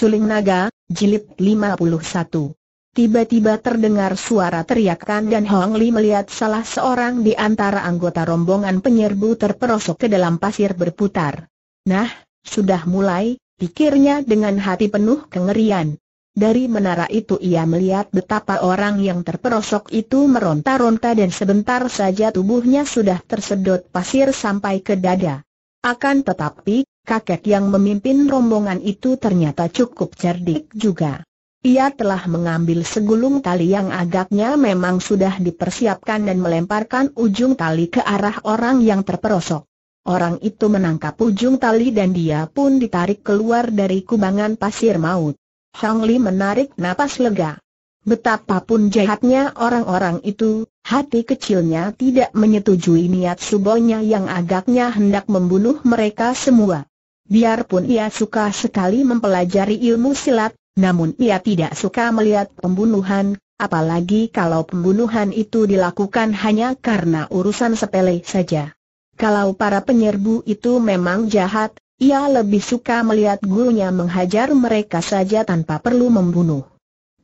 Suling Naga, Jilid 51 Tiba-tiba terdengar suara teriakan dan Hong Li melihat salah seorang di antara anggota rombongan penyerbu terperosok ke dalam pasir berputar. Nah, sudah mulai, pikirnya dengan hati penuh kengerian. Dari menara itu ia melihat betapa orang yang terperosok itu meronta-ronta dan sebentar saja tubuhnya sudah tersedot pasir sampai ke dada. Akan tetapi, kakek yang memimpin rombongan itu ternyata cukup cerdik juga. Ia telah mengambil segulung tali yang agaknya memang sudah dipersiapkan dan melemparkan ujung tali ke arah orang yang terperosok. Orang itu menangkap ujung tali dan dia pun ditarik keluar dari kubangan pasir maut. Shang Li menarik napas lega. Betapapun jahatnya orang-orang itu, Hati kecilnya tidak menyetujui niat subonya yang agaknya hendak membunuh mereka semua. Biarpun ia suka sekali mempelajari ilmu silat, namun ia tidak suka melihat pembunuhan, apalagi kalau pembunuhan itu dilakukan hanya karena urusan sepele saja. Kalau para penyerbu itu memang jahat, ia lebih suka melihat gurunya menghajar mereka saja tanpa perlu membunuh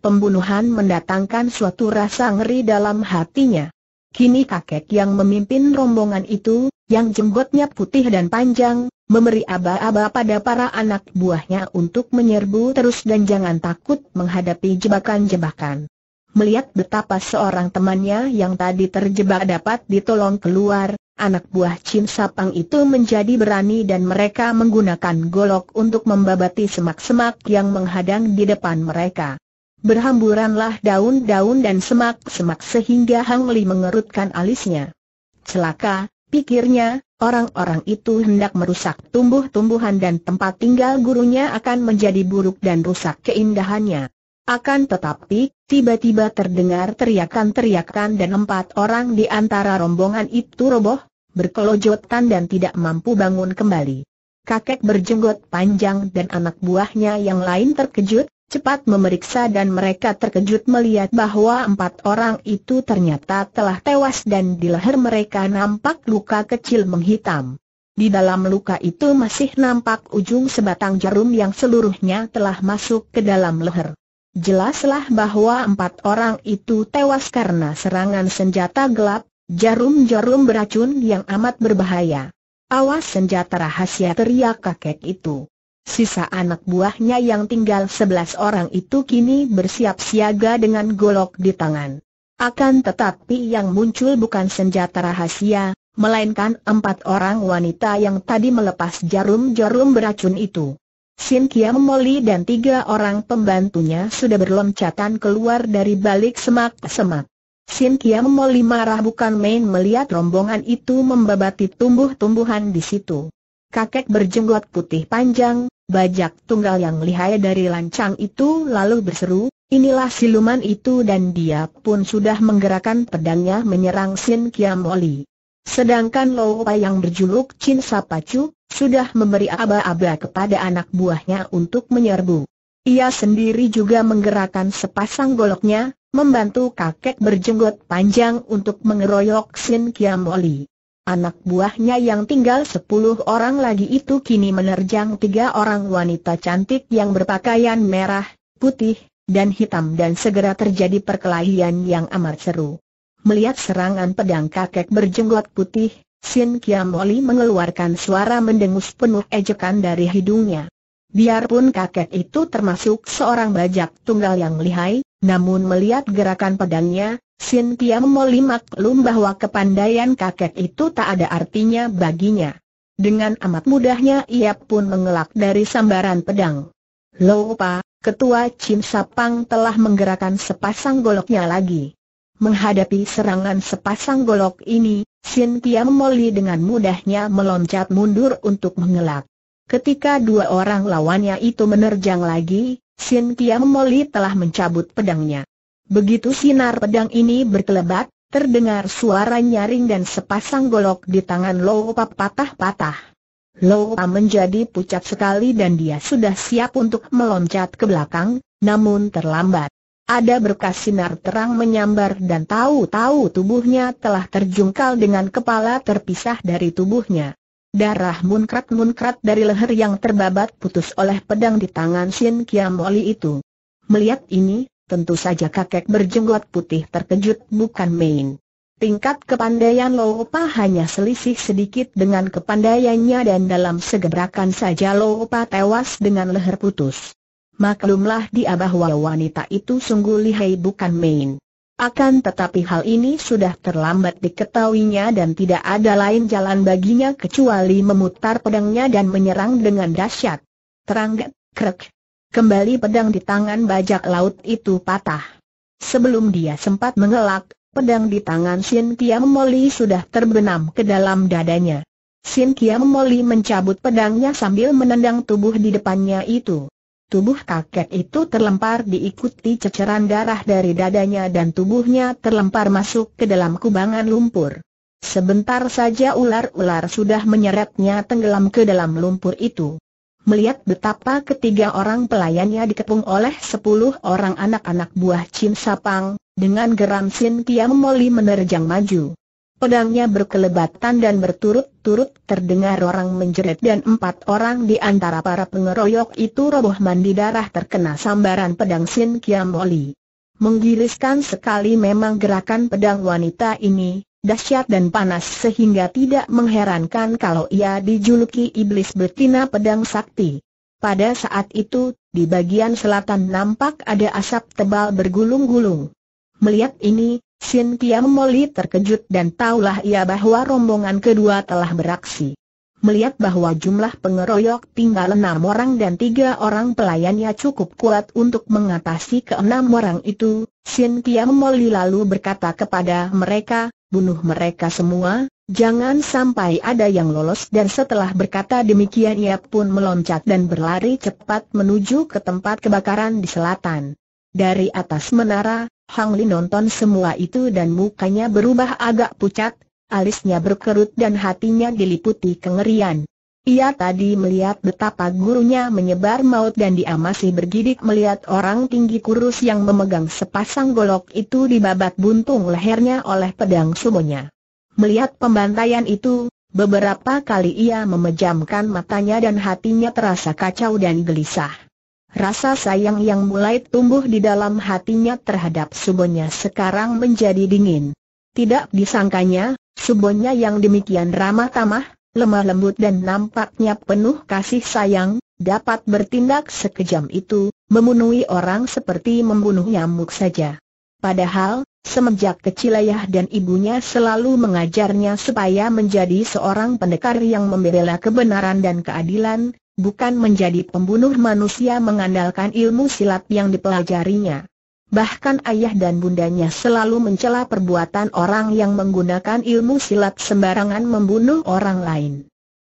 pembunuhan mendatangkan suatu rasa ngeri dalam hatinya. Kini kakek yang memimpin rombongan itu, yang jenggotnya putih dan panjang, memberi aba-aba pada para anak buahnya untuk menyerbu terus dan jangan takut menghadapi jebakan-jebakan. Melihat betapa seorang temannya yang tadi terjebak dapat ditolong keluar, anak buah Chin Sapang itu menjadi berani dan mereka menggunakan golok untuk membabati semak-semak yang menghadang di depan mereka berhamburanlah daun-daun dan semak-semak sehingga Hang Li mengerutkan alisnya. Celaka, pikirnya, orang-orang itu hendak merusak tumbuh-tumbuhan dan tempat tinggal gurunya akan menjadi buruk dan rusak keindahannya. Akan tetapi, tiba-tiba terdengar teriakan-teriakan dan empat orang di antara rombongan itu roboh, berkelojotan dan tidak mampu bangun kembali. Kakek berjenggot panjang dan anak buahnya yang lain terkejut, cepat memeriksa dan mereka terkejut melihat bahwa empat orang itu ternyata telah tewas dan di leher mereka nampak luka kecil menghitam. Di dalam luka itu masih nampak ujung sebatang jarum yang seluruhnya telah masuk ke dalam leher. Jelaslah bahwa empat orang itu tewas karena serangan senjata gelap, jarum-jarum beracun yang amat berbahaya. Awas senjata rahasia teriak kakek itu. Sisa anak buahnya yang tinggal sebelas orang itu kini bersiap siaga dengan golok di tangan. Akan tetapi yang muncul bukan senjata rahasia, melainkan empat orang wanita yang tadi melepas jarum-jarum beracun itu. Sin Kiam Moli dan tiga orang pembantunya sudah berloncatan keluar dari balik semak-semak. Sin Kiam Moli marah bukan main melihat rombongan itu membabati tumbuh-tumbuhan di situ. Kakek berjenggot putih panjang, Bajak tunggal yang lihai dari lancang itu lalu berseru, inilah siluman itu dan dia pun sudah menggerakkan pedangnya menyerang Sin Kiam Oli. Sedangkan Lopa yang berjuluk Chin Sapacu, sudah memberi aba-aba kepada anak buahnya untuk menyerbu. Ia sendiri juga menggerakkan sepasang goloknya, membantu kakek berjenggot panjang untuk mengeroyok Sin Kiam Oli. Anak buahnya yang tinggal sepuluh orang lagi itu kini menerjang tiga orang wanita cantik yang berpakaian merah, putih, dan hitam dan segera terjadi perkelahian yang amat seru. Melihat serangan pedang kakek berjenggot putih, Sin Kiamoli mengeluarkan suara mendengus penuh ejekan dari hidungnya. Biarpun kakek itu termasuk seorang bajak tunggal yang lihai, namun melihat gerakan pedangnya, Sin Tiam Moli maklum bahwa kepandaian kakek itu tak ada artinya baginya. Dengan amat mudahnya ia pun mengelak dari sambaran pedang. Lopa, ketua Chin Sapang telah menggerakkan sepasang goloknya lagi. Menghadapi serangan sepasang golok ini, Sin Tiam Moli dengan mudahnya meloncat mundur untuk mengelak. Ketika dua orang lawannya itu menerjang lagi, Sin Kiam Moli telah mencabut pedangnya. Begitu sinar pedang ini berkelebat, terdengar suara nyaring dan sepasang golok di tangan Lopa patah-patah. Lopa menjadi pucat sekali dan dia sudah siap untuk meloncat ke belakang, namun terlambat. Ada berkas sinar terang menyambar dan tahu-tahu tubuhnya telah terjungkal dengan kepala terpisah dari tubuhnya. Darah munkrat-munkrat dari leher yang terbabat putus oleh pedang di tangan Sin Oli itu. Melihat ini, tentu saja kakek berjenggot putih terkejut bukan main. Tingkat kepandaian Lopa hanya selisih sedikit dengan kepandaiannya dan dalam segebrakan saja Lopa tewas dengan leher putus. Maklumlah dia bahwa wanita itu sungguh lihai bukan main. Akan tetapi hal ini sudah terlambat diketahuinya dan tidak ada lain jalan baginya kecuali memutar pedangnya dan menyerang dengan dahsyat. Teranggat, krek. Kembali pedang di tangan bajak laut itu patah. Sebelum dia sempat mengelak, pedang di tangan Sin Kiam Moli sudah terbenam ke dalam dadanya. Sin Kiam Moli mencabut pedangnya sambil menendang tubuh di depannya itu. Tubuh kakek itu terlempar diikuti ceceran darah dari dadanya dan tubuhnya terlempar masuk ke dalam kubangan lumpur. Sebentar saja ular-ular sudah menyeretnya tenggelam ke dalam lumpur itu. Melihat betapa ketiga orang pelayannya dikepung oleh sepuluh orang anak-anak buah Chin Sapang, dengan geram Sin Kiam Moli menerjang maju. Pedangnya berkelebatan dan berturut-turut terdengar orang menjerit dan empat orang di antara para pengeroyok itu roboh mandi darah terkena sambaran pedang Sin Kiam Oli. Menggiliskan sekali memang gerakan pedang wanita ini, dahsyat dan panas sehingga tidak mengherankan kalau ia dijuluki iblis betina pedang sakti. Pada saat itu, di bagian selatan nampak ada asap tebal bergulung-gulung. Melihat ini, Cynthia Moli terkejut dan taulah ia bahwa rombongan kedua telah beraksi. Melihat bahwa jumlah pengeroyok tinggal enam orang dan tiga orang pelayannya cukup kuat untuk mengatasi keenam orang itu, Cynthia Moli lalu berkata kepada mereka, bunuh mereka semua, jangan sampai ada yang lolos dan setelah berkata demikian ia pun meloncat dan berlari cepat menuju ke tempat kebakaran di selatan. Dari atas menara, Hang Li nonton semua itu dan mukanya berubah agak pucat, alisnya berkerut dan hatinya diliputi kengerian. Ia tadi melihat betapa gurunya menyebar maut dan dia masih bergidik melihat orang tinggi kurus yang memegang sepasang golok itu dibabat buntung lehernya oleh pedang sumonya. Melihat pembantaian itu, beberapa kali ia memejamkan matanya dan hatinya terasa kacau dan gelisah. Rasa sayang yang mulai tumbuh di dalam hatinya terhadap Subonya sekarang menjadi dingin. Tidak disangkanya, Subonya yang demikian ramah tamah, lemah lembut dan nampaknya penuh kasih sayang, dapat bertindak sekejam itu, memenuhi orang seperti membunuh nyamuk saja. Padahal, semenjak kecil ayah dan ibunya selalu mengajarnya supaya menjadi seorang pendekar yang membela kebenaran dan keadilan, bukan menjadi pembunuh manusia mengandalkan ilmu silat yang dipelajarinya. Bahkan ayah dan bundanya selalu mencela perbuatan orang yang menggunakan ilmu silat sembarangan membunuh orang lain.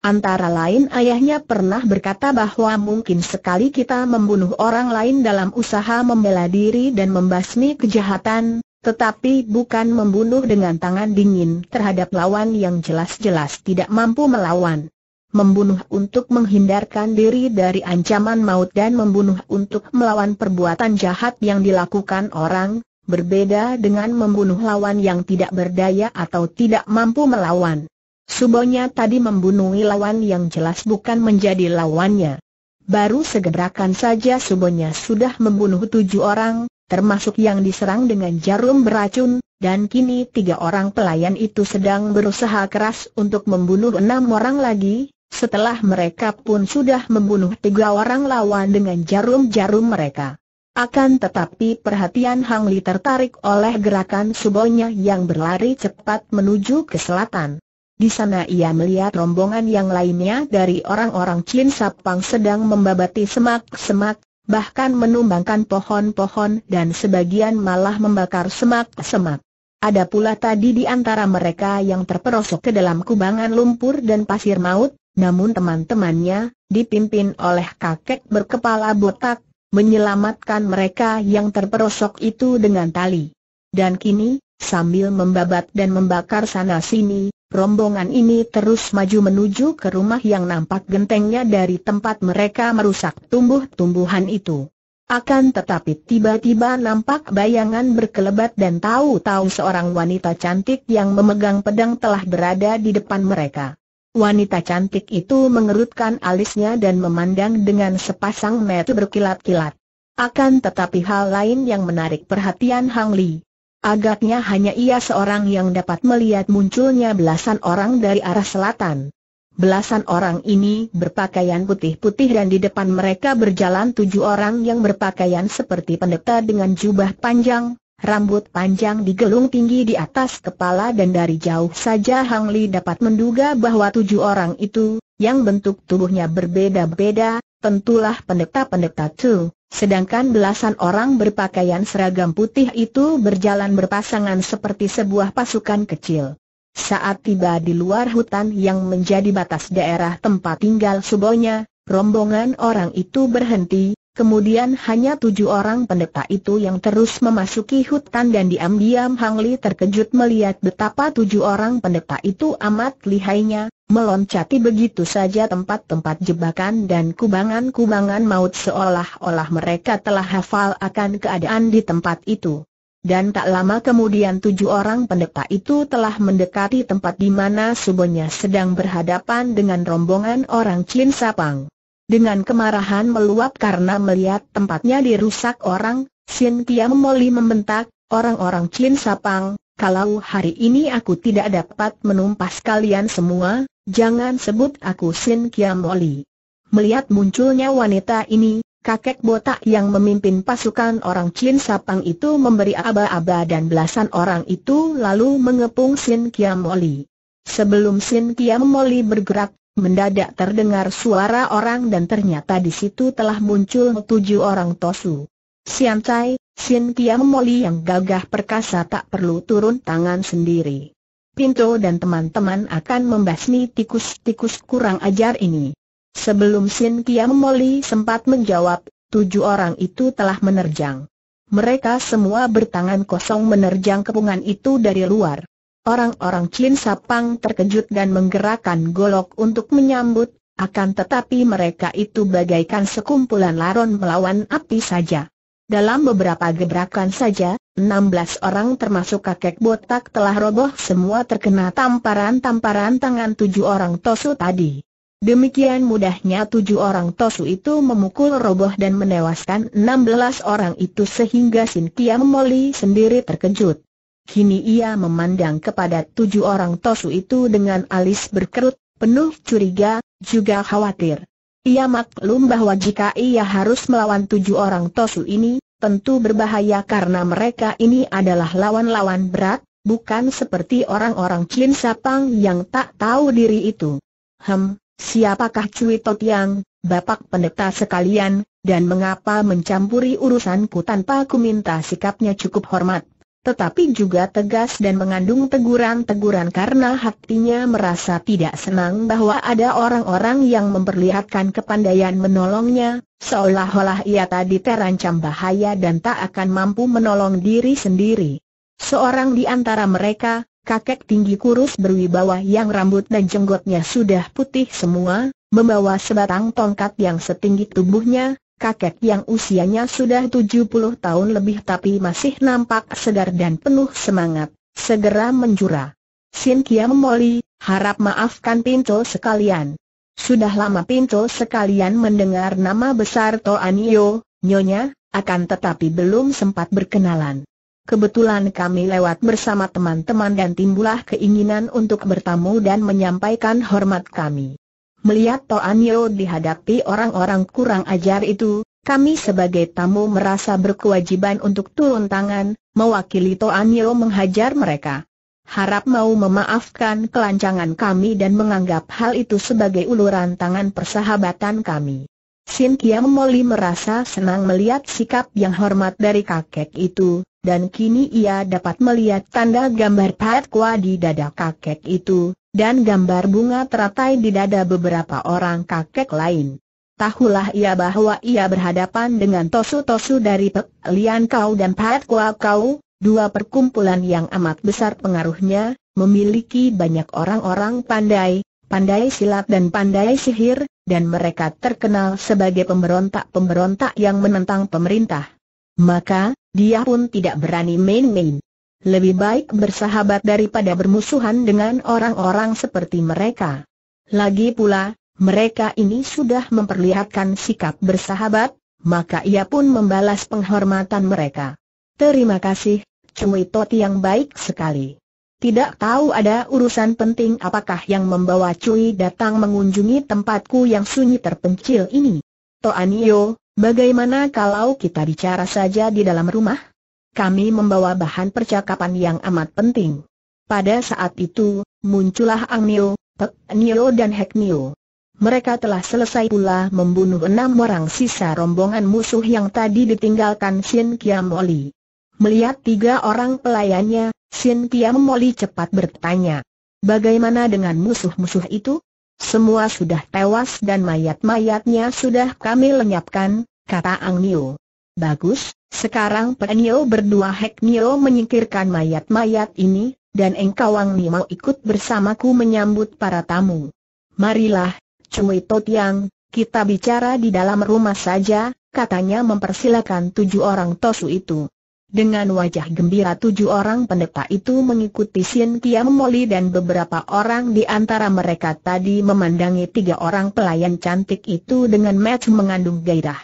Antara lain ayahnya pernah berkata bahwa mungkin sekali kita membunuh orang lain dalam usaha membela diri dan membasmi kejahatan, tetapi bukan membunuh dengan tangan dingin terhadap lawan yang jelas-jelas tidak mampu melawan membunuh untuk menghindarkan diri dari ancaman maut dan membunuh untuk melawan perbuatan jahat yang dilakukan orang, berbeda dengan membunuh lawan yang tidak berdaya atau tidak mampu melawan. Subonya tadi membunuh lawan yang jelas bukan menjadi lawannya. Baru segerakan saja Subonya sudah membunuh tujuh orang, termasuk yang diserang dengan jarum beracun, dan kini tiga orang pelayan itu sedang berusaha keras untuk membunuh enam orang lagi, setelah mereka pun sudah membunuh tiga orang lawan dengan jarum-jarum mereka. Akan tetapi perhatian Hang Li tertarik oleh gerakan subonya yang berlari cepat menuju ke selatan. Di sana ia melihat rombongan yang lainnya dari orang-orang Chin Sapang sedang membabati semak-semak, bahkan menumbangkan pohon-pohon dan sebagian malah membakar semak-semak. Ada pula tadi di antara mereka yang terperosok ke dalam kubangan lumpur dan pasir maut, namun teman-temannya, dipimpin oleh kakek berkepala botak, menyelamatkan mereka yang terperosok itu dengan tali. Dan kini, sambil membabat dan membakar sana-sini, rombongan ini terus maju menuju ke rumah yang nampak gentengnya dari tempat mereka merusak tumbuh-tumbuhan itu. Akan tetapi tiba-tiba nampak bayangan berkelebat dan tahu-tahu seorang wanita cantik yang memegang pedang telah berada di depan mereka. Wanita cantik itu mengerutkan alisnya dan memandang dengan sepasang mata berkilat-kilat. Akan tetapi hal lain yang menarik perhatian Hang Li. Agaknya hanya ia seorang yang dapat melihat munculnya belasan orang dari arah selatan. Belasan orang ini berpakaian putih-putih dan di depan mereka berjalan tujuh orang yang berpakaian seperti pendeta dengan jubah panjang, Rambut panjang digelung tinggi di atas kepala dan dari jauh saja Hang Li dapat menduga bahwa tujuh orang itu, yang bentuk tubuhnya berbeda-beda, tentulah pendeta-pendeta itu. Sedangkan belasan orang berpakaian seragam putih itu berjalan berpasangan seperti sebuah pasukan kecil. Saat tiba di luar hutan yang menjadi batas daerah tempat tinggal Subonya, rombongan orang itu berhenti, Kemudian hanya tujuh orang pendeta itu yang terus memasuki hutan dan diam-diam Hang Li terkejut melihat betapa tujuh orang pendeta itu amat lihainya, meloncati begitu saja tempat-tempat jebakan dan kubangan-kubangan maut seolah-olah mereka telah hafal akan keadaan di tempat itu. Dan tak lama kemudian tujuh orang pendeta itu telah mendekati tempat di mana subonya sedang berhadapan dengan rombongan orang Chin Sapang. Dengan kemarahan meluap karena melihat tempatnya dirusak orang, Sin Kiam Moli membentak, orang-orang Chin Sapang, kalau hari ini aku tidak dapat menumpas kalian semua, jangan sebut aku Sin Kiam Moli. Melihat munculnya wanita ini, kakek botak yang memimpin pasukan orang Chin Sapang itu memberi aba-aba dan belasan orang itu lalu mengepung Sin Kiam Moli. Sebelum Sin Kiam Moli bergerak, Mendadak terdengar suara orang dan ternyata di situ telah muncul tujuh orang tosu. Sian Cai, Sian Kiam Moli yang gagah perkasa tak perlu turun tangan sendiri. Pinto dan teman-teman akan membasmi tikus-tikus kurang ajar ini. Sebelum Sian Kiam Moli sempat menjawab, tujuh orang itu telah menerjang. Mereka semua bertangan kosong menerjang kepungan itu dari luar. Orang-orang Chin Sapang terkejut dan menggerakkan golok untuk menyambut, akan tetapi mereka itu bagaikan sekumpulan laron melawan api saja. Dalam beberapa gebrakan saja, 16 orang termasuk kakek botak telah roboh semua terkena tamparan-tamparan tangan tujuh orang tosu tadi. Demikian mudahnya tujuh orang tosu itu memukul roboh dan menewaskan 16 orang itu sehingga Sintia Moli sendiri terkejut. Kini ia memandang kepada tujuh orang tosu itu dengan alis berkerut, penuh curiga, juga khawatir. Ia maklum bahwa jika ia harus melawan tujuh orang tosu ini, tentu berbahaya karena mereka ini adalah lawan-lawan berat, bukan seperti orang-orang Chin Sapang yang tak tahu diri itu. Hem, siapakah Cui Totiang, Bapak Pendeta sekalian, dan mengapa mencampuri urusanku tanpa ku minta sikapnya cukup hormat? tetapi juga tegas dan mengandung teguran-teguran karena hatinya merasa tidak senang bahwa ada orang-orang yang memperlihatkan kepandaian menolongnya, seolah-olah ia tadi terancam bahaya dan tak akan mampu menolong diri sendiri. Seorang di antara mereka, kakek tinggi kurus berwibawa yang rambut dan jenggotnya sudah putih semua, membawa sebatang tongkat yang setinggi tubuhnya, kakek yang usianya sudah 70 tahun lebih tapi masih nampak segar dan penuh semangat, segera menjura. Sin Kiam Moli, harap maafkan Pinto sekalian. Sudah lama Pinto sekalian mendengar nama besar Anio, Nyonya, akan tetapi belum sempat berkenalan. Kebetulan kami lewat bersama teman-teman dan timbulah keinginan untuk bertamu dan menyampaikan hormat kami. Melihat Toan Yeo dihadapi orang-orang kurang ajar itu, kami sebagai tamu merasa berkewajiban untuk turun tangan, mewakili Toan Yeo menghajar mereka. Harap mau memaafkan kelancangan kami dan menganggap hal itu sebagai uluran tangan persahabatan kami. Sin Kiam Moli merasa senang melihat sikap yang hormat dari kakek itu, dan kini ia dapat melihat tanda gambar Pat Kwa di dada kakek itu, dan gambar bunga teratai di dada beberapa orang kakek lain. Tahulah ia bahwa ia berhadapan dengan tosu-tosu dari Pek Lian Kau dan Pat Kua Kau, dua perkumpulan yang amat besar pengaruhnya, memiliki banyak orang-orang pandai, pandai silat dan pandai sihir, dan mereka terkenal sebagai pemberontak-pemberontak yang menentang pemerintah. Maka, dia pun tidak berani main-main lebih baik bersahabat daripada bermusuhan dengan orang-orang seperti mereka. Lagi pula, mereka ini sudah memperlihatkan sikap bersahabat, maka ia pun membalas penghormatan mereka. Terima kasih, Cui Toti yang baik sekali. Tidak tahu ada urusan penting apakah yang membawa Cui datang mengunjungi tempatku yang sunyi terpencil ini. Toanio, bagaimana kalau kita bicara saja di dalam rumah? kami membawa bahan percakapan yang amat penting. Pada saat itu, muncullah Ang Nio, Pek Nio dan Hek Nio. Mereka telah selesai pula membunuh enam orang sisa rombongan musuh yang tadi ditinggalkan Shin Kiam Oli. Melihat tiga orang pelayannya, Shin Kiam Oli cepat bertanya. Bagaimana dengan musuh-musuh itu? Semua sudah tewas dan mayat-mayatnya sudah kami lenyapkan, kata Ang Nio. Bagus, sekarang Nio berdua Hek Nio menyingkirkan mayat-mayat ini, dan engkau Engkawang Nio ikut bersamaku menyambut para tamu. Marilah, Cui Totiang, kita bicara di dalam rumah saja, katanya mempersilakan tujuh orang tosu itu. Dengan wajah gembira tujuh orang pendeta itu mengikuti Sin Kiam Moli dan beberapa orang di antara mereka tadi memandangi tiga orang pelayan cantik itu dengan match mengandung gairah.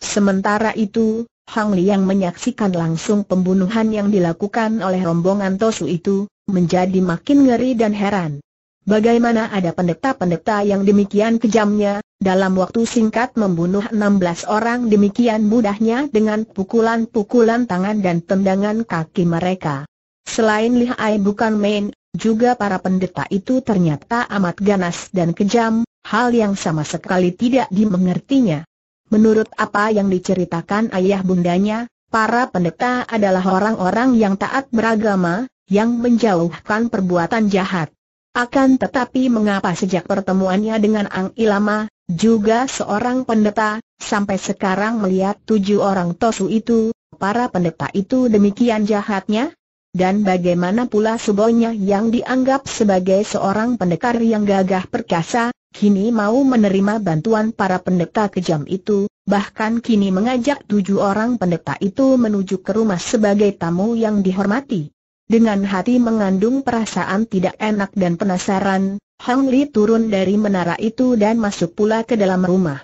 Sementara itu, Hang yang menyaksikan langsung pembunuhan yang dilakukan oleh rombongan Tosu itu, menjadi makin ngeri dan heran. Bagaimana ada pendeta-pendeta yang demikian kejamnya, dalam waktu singkat membunuh 16 orang demikian mudahnya dengan pukulan-pukulan tangan dan tendangan kaki mereka. Selain lihai bukan main, juga para pendeta itu ternyata amat ganas dan kejam, hal yang sama sekali tidak dimengertinya. Menurut apa yang diceritakan ayah bundanya, para pendeta adalah orang-orang yang taat beragama, yang menjauhkan perbuatan jahat. Akan tetapi mengapa sejak pertemuannya dengan Ang Ilama, juga seorang pendeta, sampai sekarang melihat tujuh orang tosu itu, para pendeta itu demikian jahatnya? Dan bagaimana pula subonya yang dianggap sebagai seorang pendekar yang gagah perkasa, kini mau menerima bantuan para pendeta kejam itu, bahkan kini mengajak tujuh orang pendeta itu menuju ke rumah sebagai tamu yang dihormati. Dengan hati mengandung perasaan tidak enak dan penasaran, Hang Li turun dari menara itu dan masuk pula ke dalam rumah.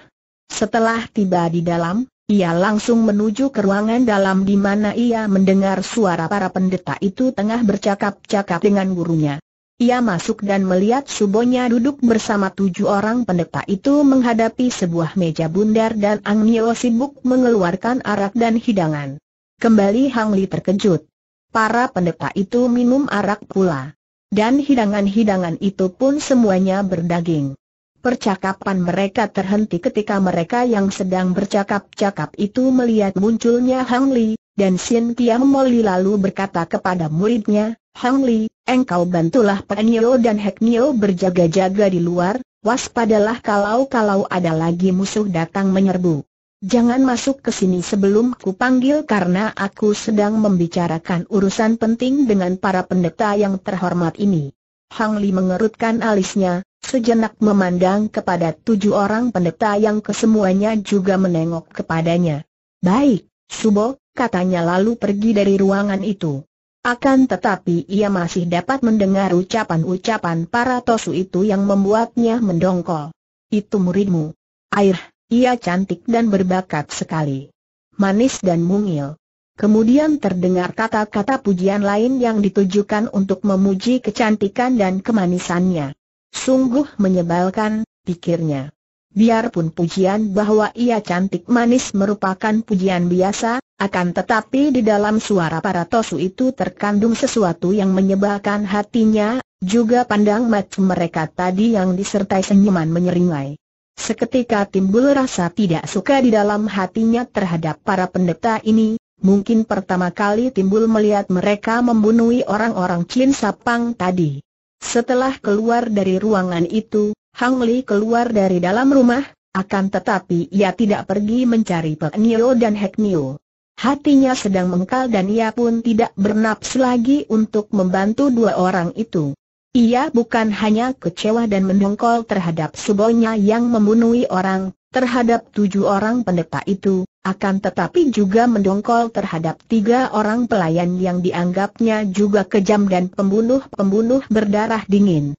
Setelah tiba di dalam, ia langsung menuju ke ruangan dalam di mana ia mendengar suara para pendeta itu tengah bercakap-cakap dengan gurunya. Ia masuk dan melihat Subonya duduk bersama tujuh orang pendeta itu menghadapi sebuah meja bundar dan Ang Nio sibuk mengeluarkan arak dan hidangan. Kembali Hang Li terkejut. Para pendeta itu minum arak pula. Dan hidangan-hidangan itu pun semuanya berdaging. Percakapan mereka terhenti ketika mereka yang sedang bercakap-cakap itu melihat munculnya Hang Li, dan Sin Kiam Moli lalu berkata kepada muridnya, Hang Li, Engkau bantulah Penyo dan Heknyo berjaga-jaga di luar, waspadalah kalau-kalau ada lagi musuh datang menyerbu. Jangan masuk ke sini sebelum ku panggil karena aku sedang membicarakan urusan penting dengan para pendeta yang terhormat ini. Hang Li mengerutkan alisnya, sejenak memandang kepada tujuh orang pendeta yang kesemuanya juga menengok kepadanya. Baik, Subo, katanya lalu pergi dari ruangan itu. Akan tetapi ia masih dapat mendengar ucapan-ucapan para tosu itu yang membuatnya mendongkol. Itu muridmu. Air, ia cantik dan berbakat sekali. Manis dan mungil. Kemudian terdengar kata-kata pujian lain yang ditujukan untuk memuji kecantikan dan kemanisannya. Sungguh menyebalkan, pikirnya. Biarpun pujian bahwa ia cantik manis merupakan pujian biasa, akan tetapi di dalam suara para tosu itu terkandung sesuatu yang menyebalkan hatinya, juga pandang mata mereka tadi yang disertai senyuman menyeringai. Seketika timbul rasa tidak suka di dalam hatinya terhadap para pendeta ini, mungkin pertama kali timbul melihat mereka membunuh orang-orang Chin Sapang tadi. Setelah keluar dari ruangan itu, Hang Li keluar dari dalam rumah, akan tetapi ia tidak pergi mencari Pek Nio dan Hek Nio. Hatinya sedang mengkal dan ia pun tidak bernafsu lagi untuk membantu dua orang itu. Ia bukan hanya kecewa dan mendongkol terhadap subonya yang membunuh orang, terhadap tujuh orang pendeta itu, akan tetapi juga mendongkol terhadap tiga orang pelayan yang dianggapnya juga kejam dan pembunuh-pembunuh berdarah dingin.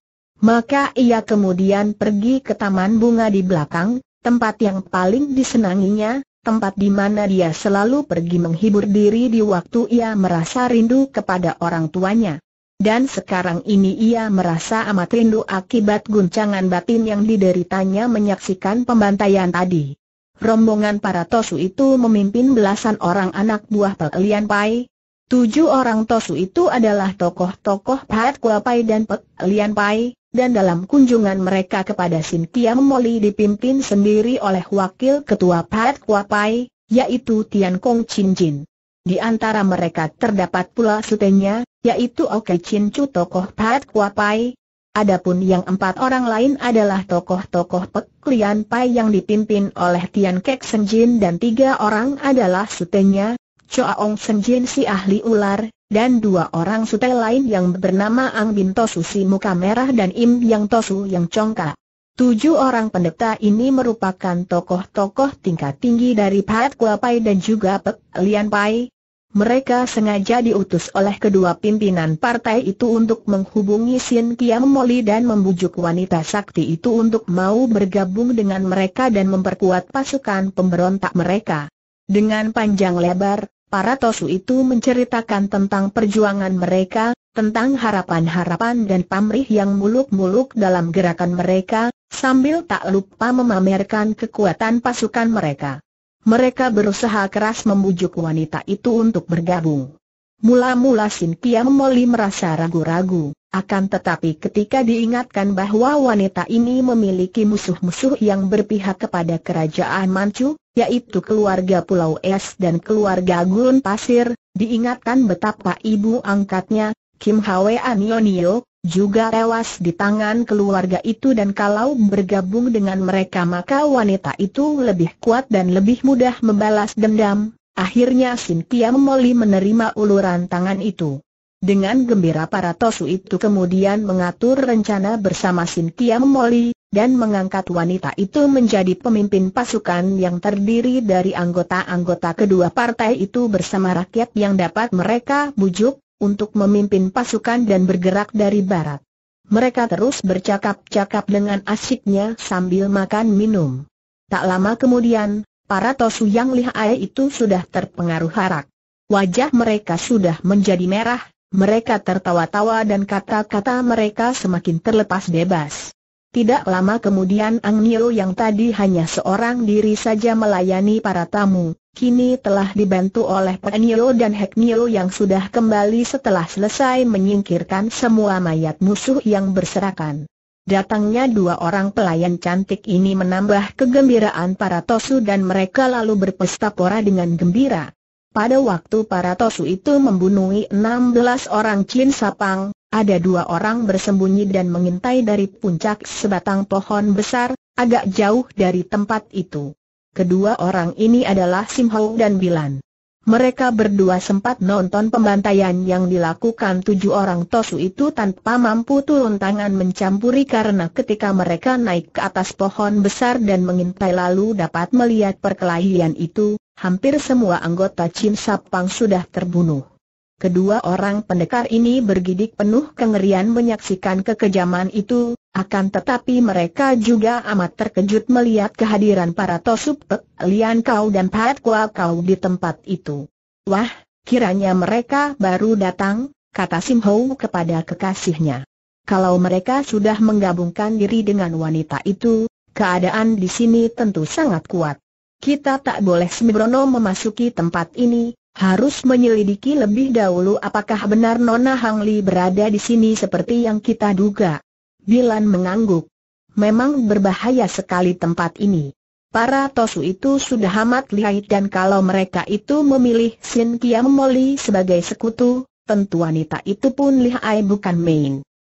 Maka ia kemudian pergi ke taman bunga di belakang, tempat yang paling disenanginya, tempat di mana dia selalu pergi menghibur diri di waktu ia merasa rindu kepada orang tuanya. Dan sekarang ini ia merasa amat rindu akibat guncangan batin yang dideritanya menyaksikan pembantaian tadi. Rombongan para Tosu itu memimpin belasan orang anak buah Pelian Pai. Tujuh orang Tosu itu adalah tokoh-tokoh Pat Kua Pai dan Pelian Pai dan dalam kunjungan mereka kepada Sintia Tiam Moli dipimpin sendiri oleh Wakil Ketua Pat Kuapai, yaitu Tian Kong Chin Jin. Di antara mereka terdapat pula sutenya, yaitu Oke Chin Chu tokoh Pat Kuapai. Adapun yang empat orang lain adalah tokoh-tokoh Pek Lian Pai yang dipimpin oleh Tian Kek Senjin dan tiga orang adalah sutenya, Choa Ong Senjin si ahli ular, dan dua orang sutel lain yang bernama Ang Bin Tosu si muka merah dan Im Yang Tosu yang congka. Tujuh orang pendeta ini merupakan tokoh-tokoh tingkat tinggi dari Pat Kuapai dan juga Pek Lian Pai. Mereka sengaja diutus oleh kedua pimpinan partai itu untuk menghubungi Sin Kiam Moli dan membujuk wanita sakti itu untuk mau bergabung dengan mereka dan memperkuat pasukan pemberontak mereka. Dengan panjang lebar, Para Tosu itu menceritakan tentang perjuangan mereka, tentang harapan-harapan dan pamrih yang muluk-muluk dalam gerakan mereka, sambil tak lupa memamerkan kekuatan pasukan mereka. Mereka berusaha keras membujuk wanita itu untuk bergabung. Mula-mula Sin Kiam Moli merasa ragu-ragu, akan tetapi ketika diingatkan bahwa wanita ini memiliki musuh-musuh yang berpihak kepada kerajaan Manchu, yaitu keluarga Pulau Es dan keluarga Gurun Pasir, diingatkan betapa ibu angkatnya, Kim Hwe Anionio, juga tewas di tangan keluarga itu dan kalau bergabung dengan mereka maka wanita itu lebih kuat dan lebih mudah membalas dendam. Akhirnya Sintia Molly menerima uluran tangan itu. Dengan gembira para Tosu itu kemudian mengatur rencana bersama Sintia Molly dan mengangkat wanita itu menjadi pemimpin pasukan yang terdiri dari anggota-anggota kedua partai itu bersama rakyat yang dapat mereka bujuk, untuk memimpin pasukan dan bergerak dari barat. Mereka terus bercakap-cakap dengan asyiknya sambil makan minum. Tak lama kemudian, para Tosu yang lihai itu sudah terpengaruh harak. Wajah mereka sudah menjadi merah, mereka tertawa-tawa dan kata-kata mereka semakin terlepas bebas. Tidak lama kemudian Ang Nio yang tadi hanya seorang diri saja melayani para tamu, kini telah dibantu oleh Pe Nio dan Hek Nio yang sudah kembali setelah selesai menyingkirkan semua mayat musuh yang berserakan. Datangnya dua orang pelayan cantik ini menambah kegembiraan para Tosu dan mereka lalu berpesta pora dengan gembira. Pada waktu para Tosu itu membunuhi 16 orang Chin Sapang, ada dua orang bersembunyi dan mengintai dari puncak sebatang pohon besar, agak jauh dari tempat itu. Kedua orang ini adalah Sim Hou dan Bilan. Mereka berdua sempat nonton pembantaian yang dilakukan tujuh orang Tosu itu tanpa mampu turun tangan mencampuri karena ketika mereka naik ke atas pohon besar dan mengintai lalu dapat melihat perkelahian itu, Hampir semua anggota Chin Sapang sudah terbunuh. Kedua orang pendekar ini bergidik penuh kengerian menyaksikan kekejaman itu, akan tetapi mereka juga amat terkejut melihat kehadiran para Tosupek, Lian Kau dan Pat Kua Kau di tempat itu. Wah, kiranya mereka baru datang, kata Sim Ho kepada kekasihnya. Kalau mereka sudah menggabungkan diri dengan wanita itu, keadaan di sini tentu sangat kuat. Kita tak boleh sembrono memasuki tempat ini, harus menyelidiki lebih dahulu apakah benar Nona Hang Li berada di sini seperti yang kita duga. Bilan mengangguk. Memang berbahaya sekali tempat ini. Para Tosu itu sudah amat lihai dan kalau mereka itu memilih Sin Kiam Moli sebagai sekutu, tentu wanita itu pun lihai bukan main.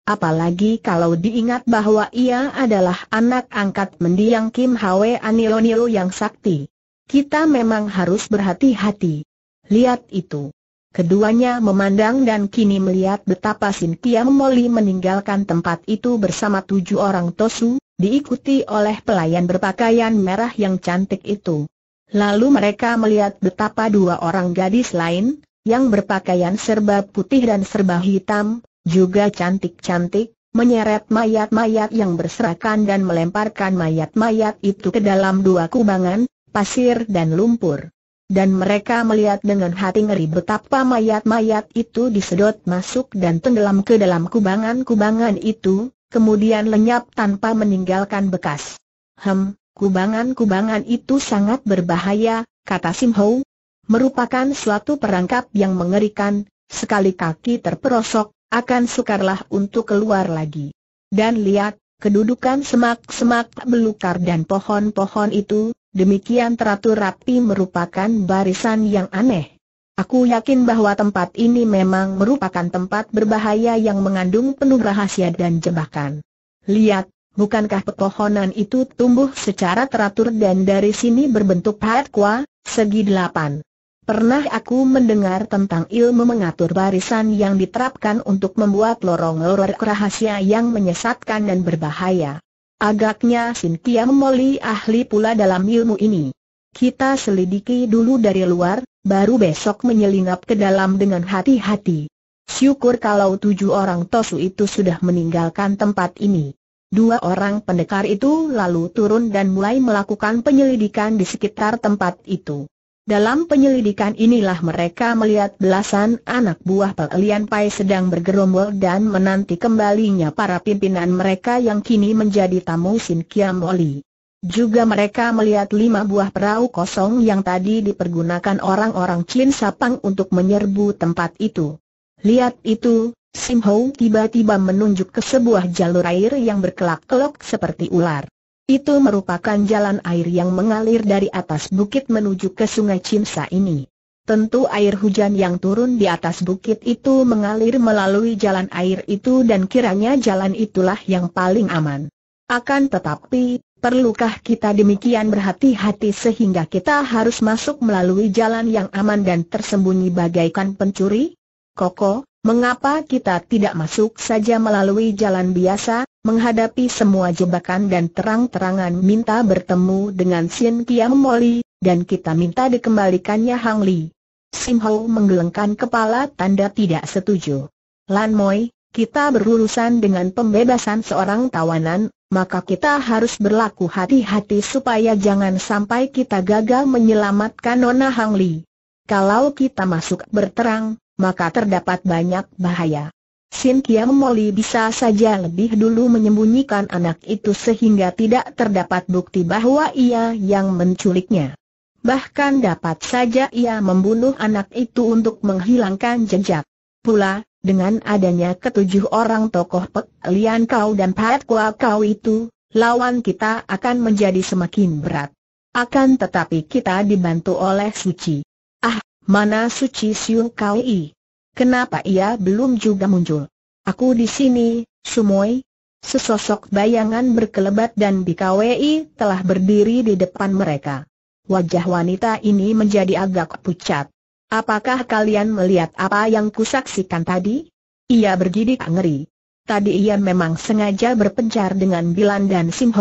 Apalagi kalau diingat bahwa ia adalah anak angkat mendiang Kim Hwe Anilonilo yang sakti. Kita memang harus berhati-hati. Lihat itu. Keduanya memandang dan kini melihat betapa Sintia Moli meninggalkan tempat itu bersama tujuh orang tosu, diikuti oleh pelayan berpakaian merah yang cantik itu. Lalu mereka melihat betapa dua orang gadis lain, yang berpakaian serba putih dan serba hitam, juga cantik-cantik, menyeret mayat-mayat yang berserakan dan melemparkan mayat-mayat itu ke dalam dua kubangan, pasir dan lumpur. Dan mereka melihat dengan hati ngeri betapa mayat-mayat itu disedot masuk dan tenggelam ke dalam kubangan-kubangan itu, kemudian lenyap tanpa meninggalkan bekas. Hem, kubangan-kubangan itu sangat berbahaya, kata Sim Ho. Merupakan suatu perangkap yang mengerikan, sekali kaki terperosok, akan sukarlah untuk keluar lagi. Dan lihat, kedudukan semak-semak belukar dan pohon-pohon itu, demikian teratur rapi merupakan barisan yang aneh. Aku yakin bahwa tempat ini memang merupakan tempat berbahaya yang mengandung penuh rahasia dan jebakan. Lihat, bukankah pepohonan itu tumbuh secara teratur dan dari sini berbentuk patqua, segi delapan. Pernah aku mendengar tentang ilmu mengatur barisan yang diterapkan untuk membuat lorong-lorong rahasia yang menyesatkan dan berbahaya. Agaknya Sintia Moli ahli pula dalam ilmu ini. Kita selidiki dulu dari luar, baru besok menyelinap ke dalam dengan hati-hati. Syukur kalau tujuh orang Tosu itu sudah meninggalkan tempat ini. Dua orang pendekar itu lalu turun dan mulai melakukan penyelidikan di sekitar tempat itu. Dalam penyelidikan inilah mereka melihat belasan anak buah Pelian Pai sedang bergerombol dan menanti kembalinya para pimpinan mereka yang kini menjadi tamu Sin Kiam Oli. Juga mereka melihat lima buah perahu kosong yang tadi dipergunakan orang-orang Chin Sapang untuk menyerbu tempat itu. Lihat itu, Sim Ho tiba-tiba menunjuk ke sebuah jalur air yang berkelak-kelok seperti ular. Itu merupakan jalan air yang mengalir dari atas bukit menuju ke sungai Cimsa ini. Tentu air hujan yang turun di atas bukit itu mengalir melalui jalan air itu dan kiranya jalan itulah yang paling aman. Akan tetapi, perlukah kita demikian berhati-hati sehingga kita harus masuk melalui jalan yang aman dan tersembunyi bagaikan pencuri? Koko, mengapa kita tidak masuk saja melalui jalan biasa, menghadapi semua jebakan dan terang-terangan minta bertemu dengan Sien Kiam Moli, dan kita minta dikembalikannya Hang Li. Sim Ho menggelengkan kepala tanda tidak setuju. Lan Moi, kita berurusan dengan pembebasan seorang tawanan, maka kita harus berlaku hati-hati supaya jangan sampai kita gagal menyelamatkan Nona Hang Li. Kalau kita masuk berterang, maka terdapat banyak bahaya. Sin Kiam Moli bisa saja lebih dulu menyembunyikan anak itu sehingga tidak terdapat bukti bahwa ia yang menculiknya. Bahkan dapat saja ia membunuh anak itu untuk menghilangkan jejak. Pula, dengan adanya ketujuh orang tokoh Pek Lian Kau dan Pat Kua Kau itu, lawan kita akan menjadi semakin berat. Akan tetapi kita dibantu oleh Suci. Ah, mana Suci Siung Kau I? Kenapa ia belum juga muncul? Aku di sini, Sumoy. Sesosok bayangan berkelebat dan BKWI telah berdiri di depan mereka. Wajah wanita ini menjadi agak pucat. Apakah kalian melihat apa yang kusaksikan tadi? Ia bergidik ngeri. Tadi ia memang sengaja berpencar dengan Bilan dan Sim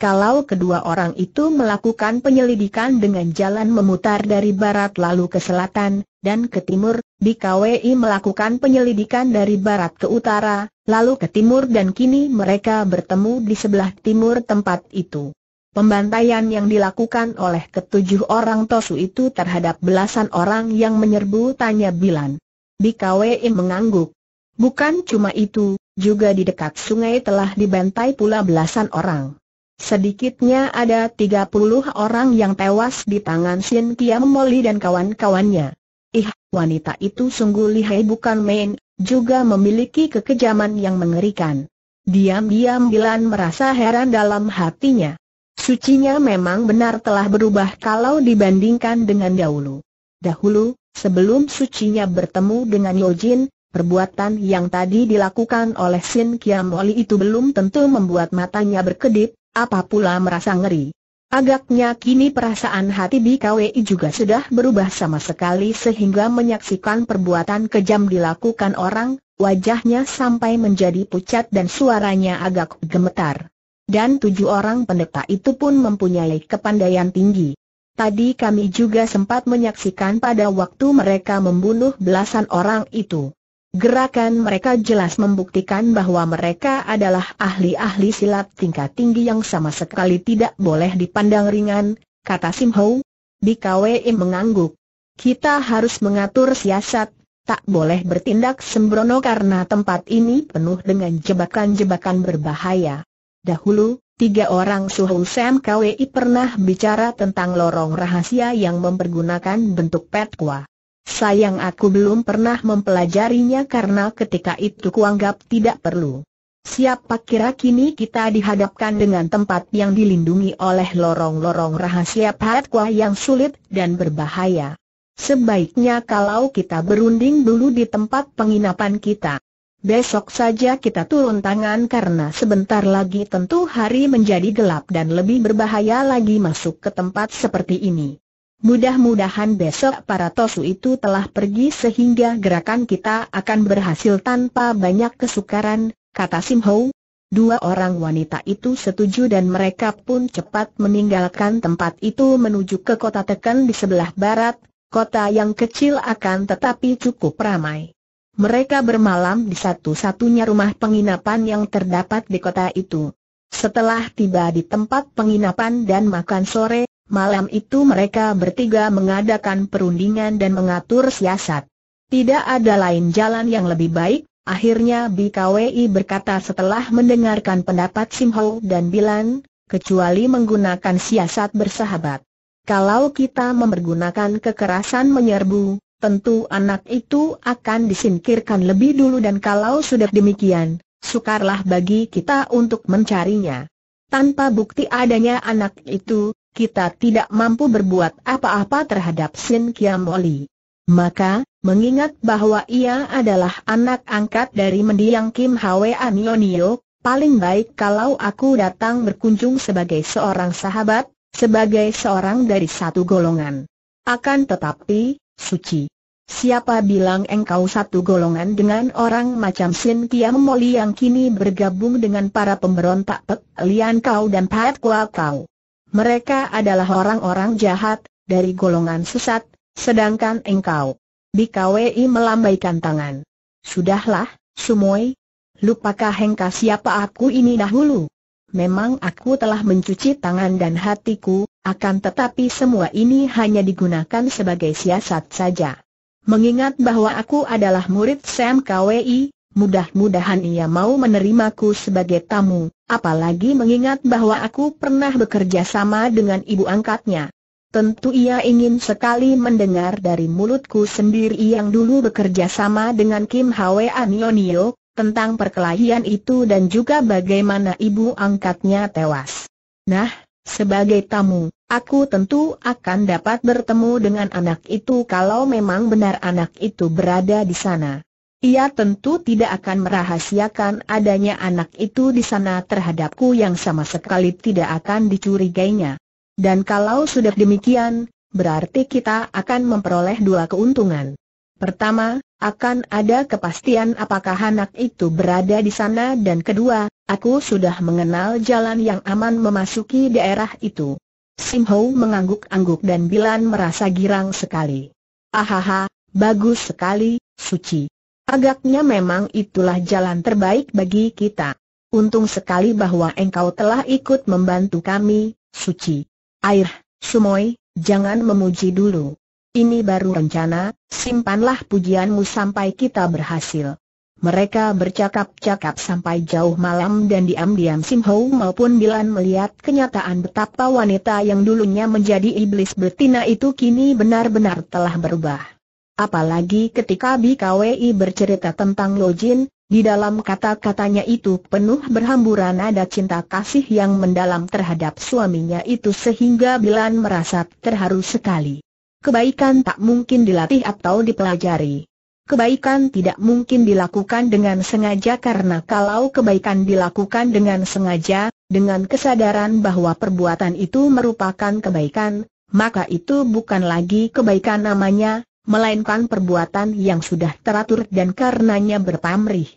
Kalau kedua orang itu melakukan penyelidikan dengan jalan memutar dari barat lalu ke selatan, dan ke timur, di melakukan penyelidikan dari barat ke utara, lalu ke timur dan kini mereka bertemu di sebelah timur tempat itu. Pembantaian yang dilakukan oleh ketujuh orang Tosu itu terhadap belasan orang yang menyerbu tanya Bilan. Di mengangguk. Bukan cuma itu, juga di dekat sungai telah dibantai pula belasan orang. Sedikitnya ada 30 orang yang tewas di tangan Sin Kiam Moli dan kawan-kawannya. Ih, wanita itu sungguh lihai bukan main, juga memiliki kekejaman yang mengerikan. Diam-diam Bilan merasa heran dalam hatinya. Sucinya memang benar telah berubah kalau dibandingkan dengan dahulu. Dahulu, sebelum sucinya bertemu dengan Yojin, perbuatan yang tadi dilakukan oleh Sin Kiamoli itu belum tentu membuat matanya berkedip, apapula merasa ngeri. Agaknya kini perasaan hati di BKWI juga sudah berubah sama sekali sehingga menyaksikan perbuatan kejam dilakukan orang, wajahnya sampai menjadi pucat dan suaranya agak gemetar. Dan tujuh orang pendeta itu pun mempunyai kepandaian tinggi. Tadi kami juga sempat menyaksikan pada waktu mereka membunuh belasan orang itu. Gerakan mereka jelas membuktikan bahwa mereka adalah ahli-ahli silat tingkat tinggi yang sama sekali tidak boleh dipandang ringan, kata Sim Ho. Di mengangguk. Kita harus mengatur siasat, tak boleh bertindak sembrono karena tempat ini penuh dengan jebakan-jebakan berbahaya. Dahulu, tiga orang Suhu Sam KWI pernah bicara tentang lorong rahasia yang mempergunakan bentuk petkwa. Sayang aku belum pernah mempelajarinya karena ketika itu kuanggap tidak perlu. Siapa kira kini kita dihadapkan dengan tempat yang dilindungi oleh lorong-lorong rahasia Patwa yang sulit dan berbahaya. Sebaiknya kalau kita berunding dulu di tempat penginapan kita. Besok saja kita turun tangan karena sebentar lagi tentu hari menjadi gelap dan lebih berbahaya lagi masuk ke tempat seperti ini. Mudah-mudahan besok para tosu itu telah pergi sehingga gerakan kita akan berhasil tanpa banyak kesukaran, kata Sim Ho. Dua orang wanita itu setuju dan mereka pun cepat meninggalkan tempat itu menuju ke kota Tekan di sebelah barat, kota yang kecil akan tetapi cukup ramai. Mereka bermalam di satu-satunya rumah penginapan yang terdapat di kota itu. Setelah tiba di tempat penginapan dan makan sore, Malam itu mereka bertiga mengadakan perundingan dan mengatur siasat. Tidak ada lain jalan yang lebih baik, akhirnya BKWI berkata setelah mendengarkan pendapat Simho dan Bilan, kecuali menggunakan siasat bersahabat. Kalau kita mempergunakan kekerasan menyerbu, tentu anak itu akan disingkirkan lebih dulu dan kalau sudah demikian, sukarlah bagi kita untuk mencarinya. Tanpa bukti adanya anak itu, kita tidak mampu berbuat apa-apa terhadap Sin Kiam Oli. Maka, mengingat bahwa ia adalah anak angkat dari mendiang Kim Hwe Anionio, paling baik kalau aku datang berkunjung sebagai seorang sahabat, sebagai seorang dari satu golongan. Akan tetapi, suci. Siapa bilang engkau satu golongan dengan orang macam Sin Kiam Moli yang kini bergabung dengan para pemberontak Pek Lian Kau dan Pat Kua Kau? Mereka adalah orang-orang jahat, dari golongan sesat, sedangkan engkau. Bikawi melambaikan tangan. Sudahlah, Sumoi. Lupakah engkau siapa aku ini dahulu? Memang aku telah mencuci tangan dan hatiku, akan tetapi semua ini hanya digunakan sebagai siasat saja. Mengingat bahwa aku adalah murid Sam KWI, Mudah-mudahan ia mau menerimaku sebagai tamu, apalagi mengingat bahwa aku pernah bekerja sama dengan ibu angkatnya. Tentu ia ingin sekali mendengar dari mulutku sendiri yang dulu bekerja sama dengan Kim Hwa Anionio, tentang perkelahian itu dan juga bagaimana ibu angkatnya tewas. Nah, sebagai tamu, aku tentu akan dapat bertemu dengan anak itu kalau memang benar anak itu berada di sana. Ia tentu tidak akan merahasiakan adanya anak itu di sana terhadapku yang sama sekali tidak akan dicurigainya. Dan kalau sudah demikian, berarti kita akan memperoleh dua keuntungan. Pertama, akan ada kepastian apakah anak itu berada di sana dan kedua, aku sudah mengenal jalan yang aman memasuki daerah itu. Sim Ho mengangguk-angguk dan Bilan merasa girang sekali. Ahaha, bagus sekali, Suci. Agaknya memang itulah jalan terbaik bagi kita. Untung sekali bahwa engkau telah ikut membantu kami, Suci. Air, Sumoy, jangan memuji dulu. Ini baru rencana, simpanlah pujianmu sampai kita berhasil. Mereka bercakap-cakap sampai jauh malam dan diam-diam Sim maupun Bilan melihat kenyataan betapa wanita yang dulunya menjadi iblis betina itu kini benar-benar telah berubah. Apalagi ketika BKWI bercerita tentang Lo Jin, di dalam kata-katanya itu penuh berhamburan ada cinta kasih yang mendalam terhadap suaminya itu sehingga Bilan merasa terharu sekali. Kebaikan tak mungkin dilatih atau dipelajari. Kebaikan tidak mungkin dilakukan dengan sengaja karena kalau kebaikan dilakukan dengan sengaja, dengan kesadaran bahwa perbuatan itu merupakan kebaikan, maka itu bukan lagi kebaikan namanya, melainkan perbuatan yang sudah teratur dan karenanya berpamrih.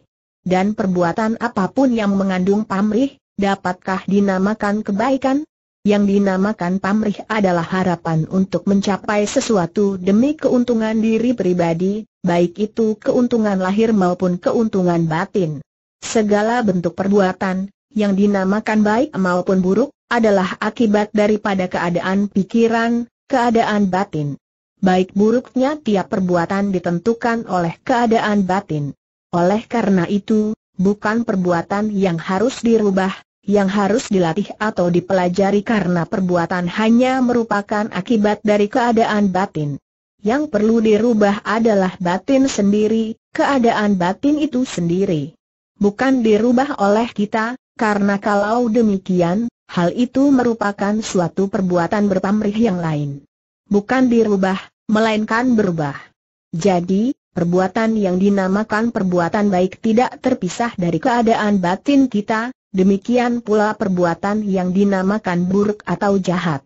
Dan perbuatan apapun yang mengandung pamrih, dapatkah dinamakan kebaikan? Yang dinamakan pamrih adalah harapan untuk mencapai sesuatu demi keuntungan diri pribadi, baik itu keuntungan lahir maupun keuntungan batin. Segala bentuk perbuatan, yang dinamakan baik maupun buruk, adalah akibat daripada keadaan pikiran, keadaan batin baik buruknya tiap perbuatan ditentukan oleh keadaan batin. Oleh karena itu, bukan perbuatan yang harus dirubah, yang harus dilatih atau dipelajari karena perbuatan hanya merupakan akibat dari keadaan batin. Yang perlu dirubah adalah batin sendiri, keadaan batin itu sendiri. Bukan dirubah oleh kita, karena kalau demikian, hal itu merupakan suatu perbuatan berpamrih yang lain bukan dirubah, melainkan berubah. Jadi, perbuatan yang dinamakan perbuatan baik tidak terpisah dari keadaan batin kita, demikian pula perbuatan yang dinamakan buruk atau jahat.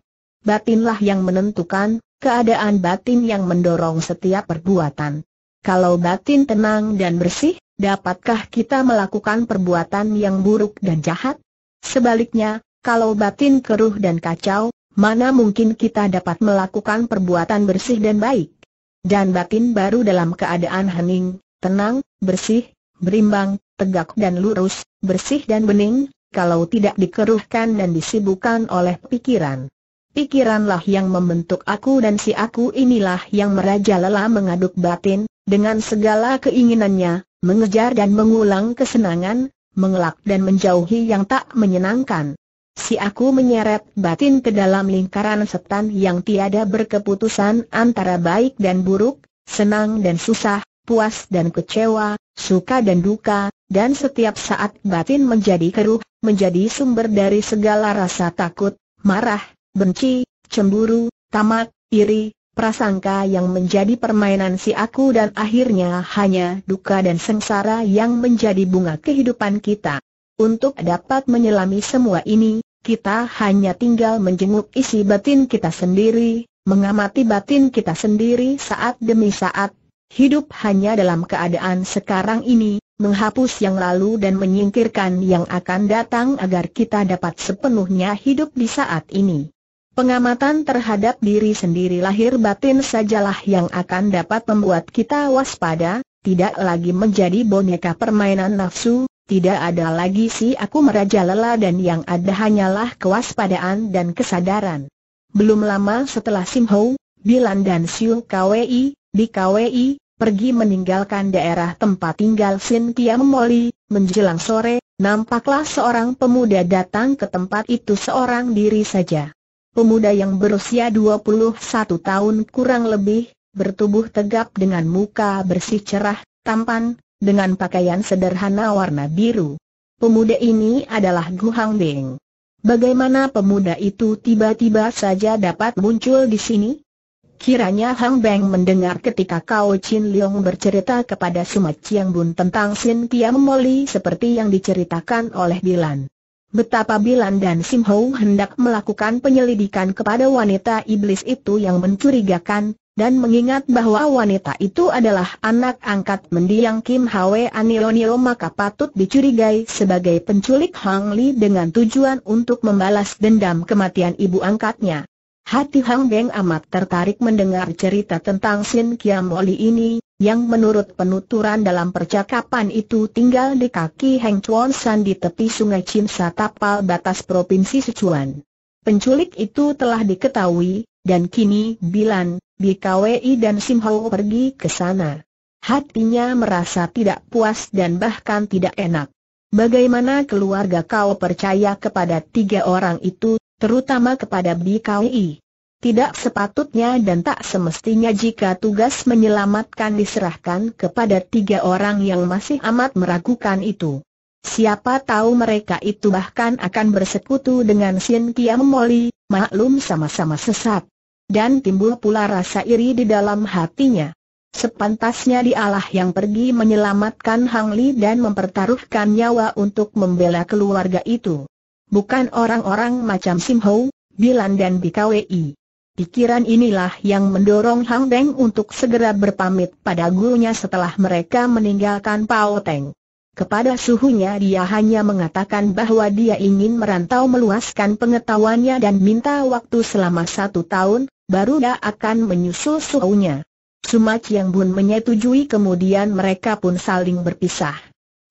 Batinlah yang menentukan, keadaan batin yang mendorong setiap perbuatan. Kalau batin tenang dan bersih, dapatkah kita melakukan perbuatan yang buruk dan jahat? Sebaliknya, kalau batin keruh dan kacau, mana mungkin kita dapat melakukan perbuatan bersih dan baik. Dan batin baru dalam keadaan hening, tenang, bersih, berimbang, tegak dan lurus, bersih dan bening, kalau tidak dikeruhkan dan disibukkan oleh pikiran. Pikiranlah yang membentuk aku dan si aku inilah yang merajalela mengaduk batin, dengan segala keinginannya, mengejar dan mengulang kesenangan, mengelak dan menjauhi yang tak menyenangkan si aku menyeret batin ke dalam lingkaran setan yang tiada berkeputusan antara baik dan buruk, senang dan susah, puas dan kecewa, suka dan duka, dan setiap saat batin menjadi keruh, menjadi sumber dari segala rasa takut, marah, benci, cemburu, tamak, iri, prasangka yang menjadi permainan si aku dan akhirnya hanya duka dan sengsara yang menjadi bunga kehidupan kita. Untuk dapat menyelami semua ini, kita hanya tinggal menjenguk isi batin kita sendiri, mengamati batin kita sendiri saat demi saat, hidup hanya dalam keadaan sekarang ini, menghapus yang lalu dan menyingkirkan yang akan datang agar kita dapat sepenuhnya hidup di saat ini. Pengamatan terhadap diri sendiri lahir batin sajalah yang akan dapat membuat kita waspada, tidak lagi menjadi boneka permainan nafsu, tidak ada lagi si aku merajalela dan yang ada hanyalah kewaspadaan dan kesadaran. Belum lama setelah Sim Ho, Bilan dan Siu KWI, di KWI, pergi meninggalkan daerah tempat tinggal Sin Kiam Moli, menjelang sore, nampaklah seorang pemuda datang ke tempat itu seorang diri saja. Pemuda yang berusia 21 tahun kurang lebih, bertubuh tegap dengan muka bersih cerah, tampan, dengan pakaian sederhana warna biru. Pemuda ini adalah Gu Hang Beng. Bagaimana pemuda itu tiba-tiba saja dapat muncul di sini? Kiranya Hang Beng mendengar ketika Kao Chin Leong bercerita kepada Sumat Chiang Bun tentang Sin Tiam Moli seperti yang diceritakan oleh Bilan. Betapa Bilan dan Sim Ho hendak melakukan penyelidikan kepada wanita iblis itu yang mencurigakan, dan mengingat bahwa wanita itu adalah anak angkat mendiang Kim Hwe Anionio maka patut dicurigai sebagai penculik Hang Li dengan tujuan untuk membalas dendam kematian ibu angkatnya. Hati Hang Beng amat tertarik mendengar cerita tentang Sin Kiam Oli ini, yang menurut penuturan dalam percakapan itu tinggal di kaki Heng Chuan San di tepi sungai Cimsa Tapal batas Provinsi Sichuan. Penculik itu telah diketahui, dan kini Bilan, BKWI dan Simhau pergi ke sana. Hatinya merasa tidak puas dan bahkan tidak enak. Bagaimana keluarga kau percaya kepada tiga orang itu, terutama kepada BKWI? Tidak sepatutnya dan tak semestinya jika tugas menyelamatkan diserahkan kepada tiga orang yang masih amat meragukan itu. Siapa tahu mereka itu bahkan akan bersekutu dengan Sin Kiam Moli, maklum sama-sama sesat dan timbul pula rasa iri di dalam hatinya. Sepantasnya dialah yang pergi menyelamatkan Hang Li dan mempertaruhkan nyawa untuk membela keluarga itu. Bukan orang-orang macam Sim Ho, Bilan dan BKWI. Pikiran inilah yang mendorong Hang Beng untuk segera berpamit pada gurunya setelah mereka meninggalkan Pao Teng. Kepada suhunya dia hanya mengatakan bahwa dia ingin merantau meluaskan pengetahuannya dan minta waktu selama satu tahun, baru dia akan menyusul suhunya. Suma yang Bun menyetujui kemudian mereka pun saling berpisah.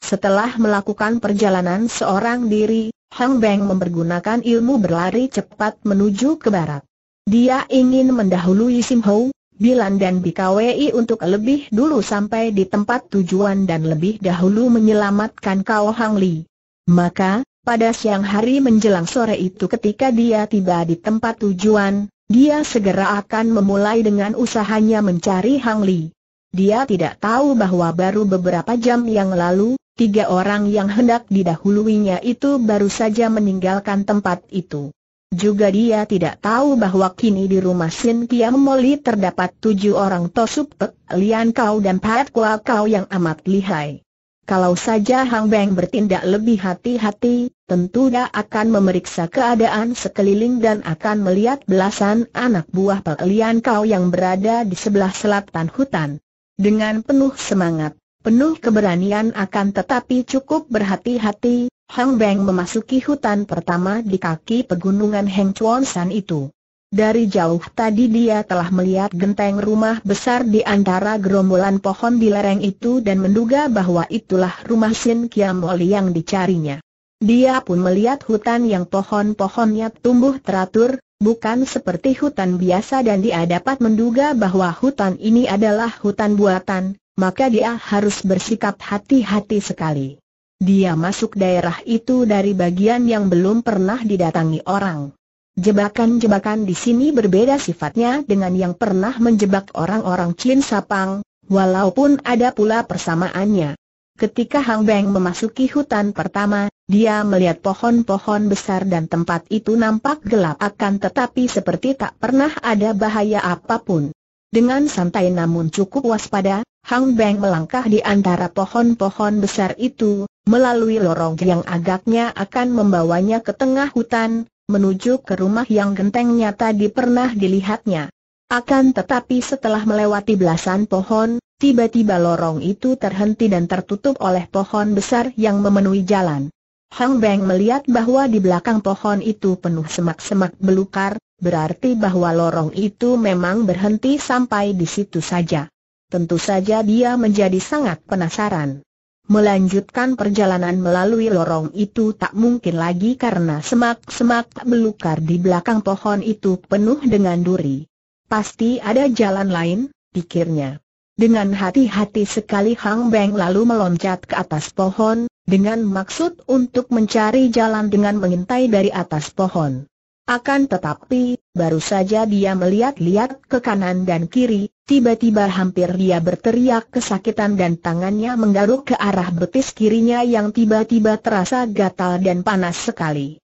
Setelah melakukan perjalanan seorang diri, Hang Beng mempergunakan ilmu berlari cepat menuju ke barat. Dia ingin mendahului Sim Ho, Bilan dan BKWI untuk lebih dulu sampai di tempat tujuan dan lebih dahulu menyelamatkan kau Hang Li. Maka, pada siang hari menjelang sore itu ketika dia tiba di tempat tujuan, dia segera akan memulai dengan usahanya mencari Hang Li. Dia tidak tahu bahwa baru beberapa jam yang lalu, tiga orang yang hendak didahuluinya itu baru saja meninggalkan tempat itu. Juga dia tidak tahu bahwa kini di rumah Sin Kiam Moli terdapat tujuh orang Tosup Pek, Lian Kau dan Pat Kua Kau yang amat lihai. Kalau saja Hang Beng bertindak lebih hati-hati, tentu dia akan memeriksa keadaan sekeliling dan akan melihat belasan anak buah Lian kau yang berada di sebelah selatan hutan. Dengan penuh semangat, penuh keberanian akan tetapi cukup berhati-hati, Hang Beng memasuki hutan pertama di kaki pegunungan Heng Chuan San itu. Dari jauh tadi dia telah melihat genteng rumah besar di antara gerombolan pohon di lereng itu dan menduga bahwa itulah rumah Sin Kiamoli yang dicarinya. Dia pun melihat hutan yang pohon-pohonnya tumbuh teratur, bukan seperti hutan biasa dan dia dapat menduga bahwa hutan ini adalah hutan buatan, maka dia harus bersikap hati-hati sekali. Dia masuk daerah itu dari bagian yang belum pernah didatangi orang. Jebakan-jebakan di sini berbeda sifatnya dengan yang pernah menjebak orang-orang Chin Sapang, walaupun ada pula persamaannya. Ketika Hang Beng memasuki hutan pertama, dia melihat pohon-pohon besar dan tempat itu nampak gelap akan tetapi seperti tak pernah ada bahaya apapun. Dengan santai namun cukup waspada, Hang Beng melangkah di antara pohon-pohon besar itu, melalui lorong yang agaknya akan membawanya ke tengah hutan, menuju ke rumah yang gentengnya tadi pernah dilihatnya. Akan tetapi setelah melewati belasan pohon, tiba-tiba lorong itu terhenti dan tertutup oleh pohon besar yang memenuhi jalan. Hang Beng melihat bahwa di belakang pohon itu penuh semak-semak belukar, berarti bahwa lorong itu memang berhenti sampai di situ saja. Tentu saja dia menjadi sangat penasaran. Melanjutkan perjalanan melalui lorong itu tak mungkin lagi karena semak-semak belukar di belakang pohon itu penuh dengan duri. Pasti ada jalan lain, pikirnya. Dengan hati-hati sekali Hang Beng lalu meloncat ke atas pohon, dengan maksud untuk mencari jalan dengan mengintai dari atas pohon. Akan tetapi, baru saja dia melihat-lihat ke kanan dan kiri, tiba-tiba hampir dia berteriak kesakitan dan tangannya menggaruk ke arah betis kirinya yang tiba-tiba terasa gatal dan panas sekali.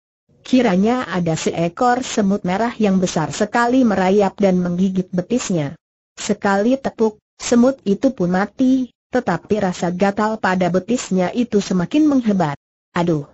Kiranya ada seekor semut merah yang besar sekali merayap dan menggigit betisnya. Sekali tepuk, semut itu pun mati, tetapi rasa gatal pada betisnya itu semakin menghebat. Aduh,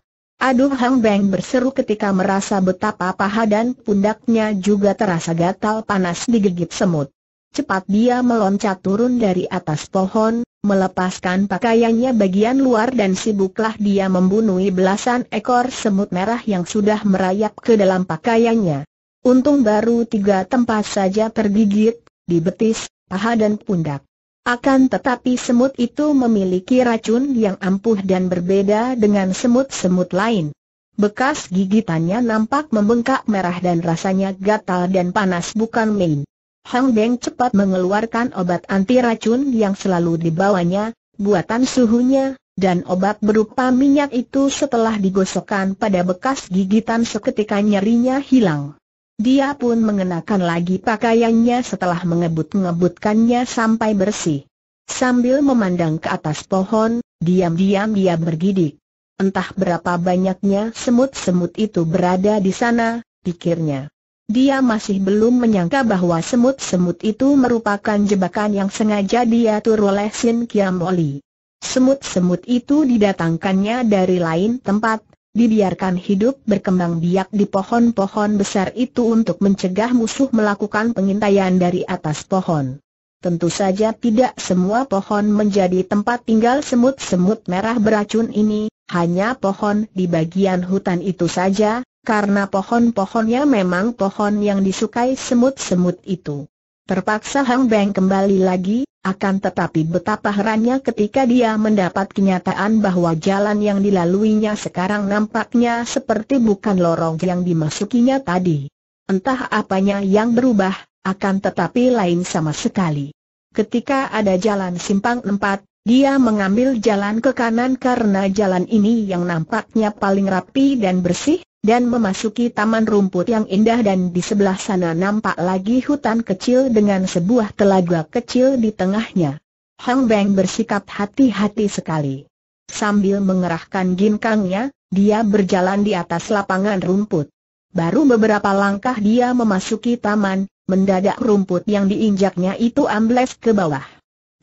Aduh Hang Beng berseru ketika merasa betapa paha dan pundaknya juga terasa gatal panas digigit semut. Cepat dia meloncat turun dari atas pohon, melepaskan pakaiannya bagian luar dan sibuklah dia membunuhi belasan ekor semut merah yang sudah merayap ke dalam pakaiannya. Untung baru tiga tempat saja tergigit, di betis, paha dan pundak. Akan tetapi semut itu memiliki racun yang ampuh dan berbeda dengan semut-semut lain. Bekas gigitannya nampak membengkak merah dan rasanya gatal dan panas bukan main. Hang Deng cepat mengeluarkan obat anti racun yang selalu dibawanya, buatan suhunya, dan obat berupa minyak itu setelah digosokkan pada bekas gigitan seketika nyerinya hilang. Dia pun mengenakan lagi pakaiannya setelah mengebut-ngebutkannya sampai bersih. Sambil memandang ke atas pohon, diam-diam dia bergidik. Entah berapa banyaknya semut-semut itu berada di sana, pikirnya. Dia masih belum menyangka bahwa semut-semut itu merupakan jebakan yang sengaja diatur oleh Sin Kiamoli. Semut-semut itu didatangkannya dari lain tempat, dibiarkan hidup berkembang biak di pohon-pohon besar itu untuk mencegah musuh melakukan pengintaian dari atas pohon. Tentu saja tidak semua pohon menjadi tempat tinggal semut-semut merah beracun ini, hanya pohon di bagian hutan itu saja, karena pohon-pohonnya memang pohon yang disukai semut-semut itu. Terpaksa Hang Beng kembali lagi, akan tetapi betapa herannya ketika dia mendapat kenyataan bahwa jalan yang dilaluinya sekarang nampaknya seperti bukan lorong yang dimasukinya tadi. Entah apanya yang berubah, akan tetapi lain sama sekali. Ketika ada jalan simpang empat, dia mengambil jalan ke kanan karena jalan ini yang nampaknya paling rapi dan bersih, dan memasuki taman rumput yang indah dan di sebelah sana nampak lagi hutan kecil dengan sebuah telaga kecil di tengahnya. Hang Beng bersikap hati-hati sekali. Sambil mengerahkan ginkangnya, dia berjalan di atas lapangan rumput. Baru beberapa langkah dia memasuki taman, mendadak rumput yang diinjaknya itu ambles ke bawah.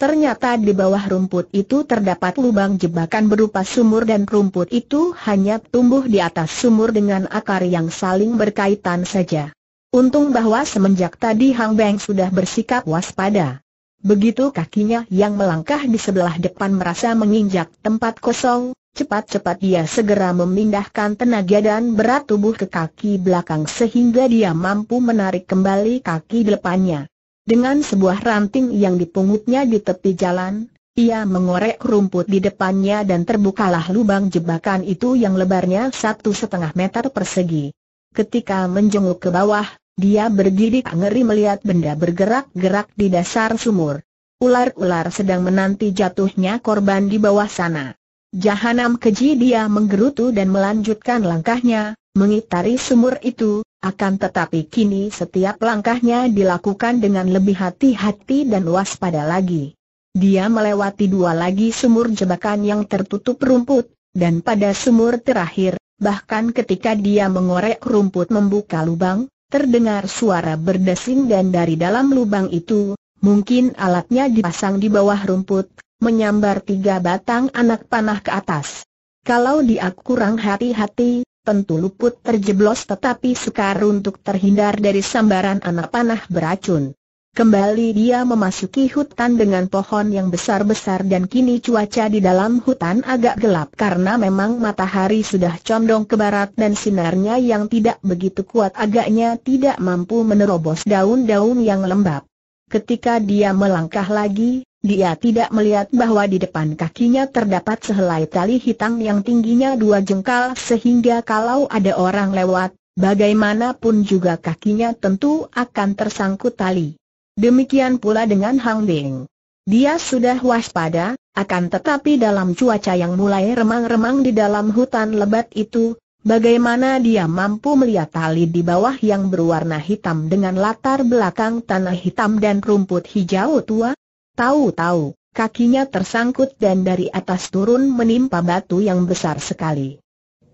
Ternyata di bawah rumput itu terdapat lubang jebakan berupa sumur dan rumput itu hanya tumbuh di atas sumur dengan akar yang saling berkaitan saja. Untung bahwa semenjak tadi Hang Beng sudah bersikap waspada. Begitu kakinya yang melangkah di sebelah depan merasa menginjak tempat kosong, cepat-cepat dia segera memindahkan tenaga dan berat tubuh ke kaki belakang sehingga dia mampu menarik kembali kaki depannya. Dengan sebuah ranting yang dipungutnya di tepi jalan, ia mengorek rumput di depannya dan terbukalah lubang jebakan itu yang lebarnya satu setengah meter persegi. Ketika menjenguk ke bawah, dia berdiri ngeri melihat benda bergerak-gerak di dasar sumur. Ular-ular sedang menanti jatuhnya korban di bawah sana. Jahanam keji dia menggerutu dan melanjutkan langkahnya, mengitari sumur itu, akan tetapi kini setiap langkahnya dilakukan dengan lebih hati-hati dan waspada lagi. Dia melewati dua lagi sumur jebakan yang tertutup rumput, dan pada sumur terakhir, bahkan ketika dia mengorek rumput membuka lubang, terdengar suara berdesing dan dari dalam lubang itu, mungkin alatnya dipasang di bawah rumput, menyambar tiga batang anak panah ke atas. Kalau dia kurang hati-hati, tentu luput terjeblos tetapi sukar untuk terhindar dari sambaran anak panah beracun. Kembali dia memasuki hutan dengan pohon yang besar-besar dan kini cuaca di dalam hutan agak gelap karena memang matahari sudah condong ke barat dan sinarnya yang tidak begitu kuat agaknya tidak mampu menerobos daun-daun yang lembab. Ketika dia melangkah lagi, dia tidak melihat bahwa di depan kakinya terdapat sehelai tali hitam yang tingginya dua jengkal sehingga kalau ada orang lewat, bagaimanapun juga kakinya tentu akan tersangkut tali. Demikian pula dengan Hang Ding. Dia sudah waspada, akan tetapi dalam cuaca yang mulai remang-remang di dalam hutan lebat itu, bagaimana dia mampu melihat tali di bawah yang berwarna hitam dengan latar belakang tanah hitam dan rumput hijau tua? Tahu-tahu, kakinya tersangkut dan dari atas turun menimpa batu yang besar sekali.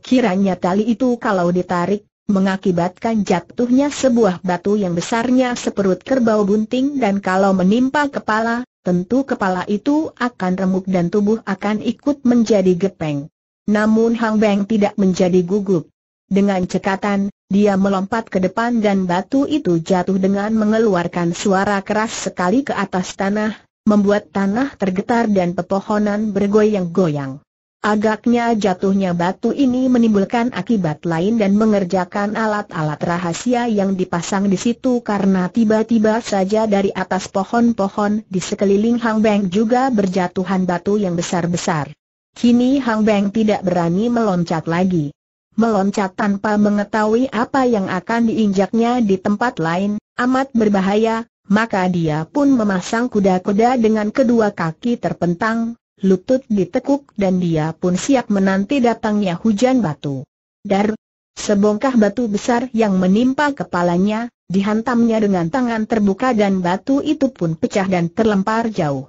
Kiranya tali itu kalau ditarik, mengakibatkan jatuhnya sebuah batu yang besarnya seperut kerbau bunting dan kalau menimpa kepala, tentu kepala itu akan remuk dan tubuh akan ikut menjadi gepeng. Namun Hang Beng tidak menjadi gugup. Dengan cekatan, dia melompat ke depan dan batu itu jatuh dengan mengeluarkan suara keras sekali ke atas tanah, membuat tanah tergetar dan pepohonan bergoyang-goyang. Agaknya jatuhnya batu ini menimbulkan akibat lain dan mengerjakan alat-alat rahasia yang dipasang di situ karena tiba-tiba saja dari atas pohon-pohon di sekeliling Hang Beng juga berjatuhan batu yang besar-besar. Kini Hang Beng tidak berani meloncat lagi. Meloncat tanpa mengetahui apa yang akan diinjaknya di tempat lain, amat berbahaya, maka dia pun memasang kuda-kuda dengan kedua kaki terpentang, lutut ditekuk dan dia pun siap menanti datangnya hujan batu. Dar, sebongkah batu besar yang menimpa kepalanya, dihantamnya dengan tangan terbuka dan batu itu pun pecah dan terlempar jauh.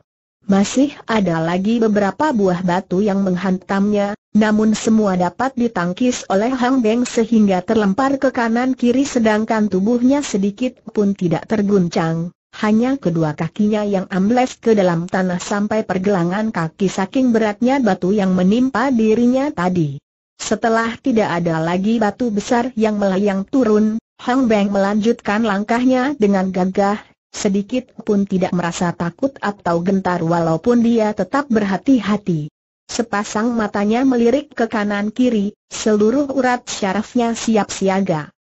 Masih ada lagi beberapa buah batu yang menghantamnya, namun semua dapat ditangkis oleh Hang Beng sehingga terlempar ke kanan-kiri sedangkan tubuhnya sedikit pun tidak terguncang. Hanya kedua kakinya yang ambles ke dalam tanah sampai pergelangan kaki saking beratnya batu yang menimpa dirinya tadi. Setelah tidak ada lagi batu besar yang melayang turun, Hang Beng melanjutkan langkahnya dengan gagah, Sedikit pun tidak merasa takut atau gentar walaupun dia tetap berhati-hati. Sepasang matanya melirik ke kanan kiri, seluruh urat syarafnya siap siaga.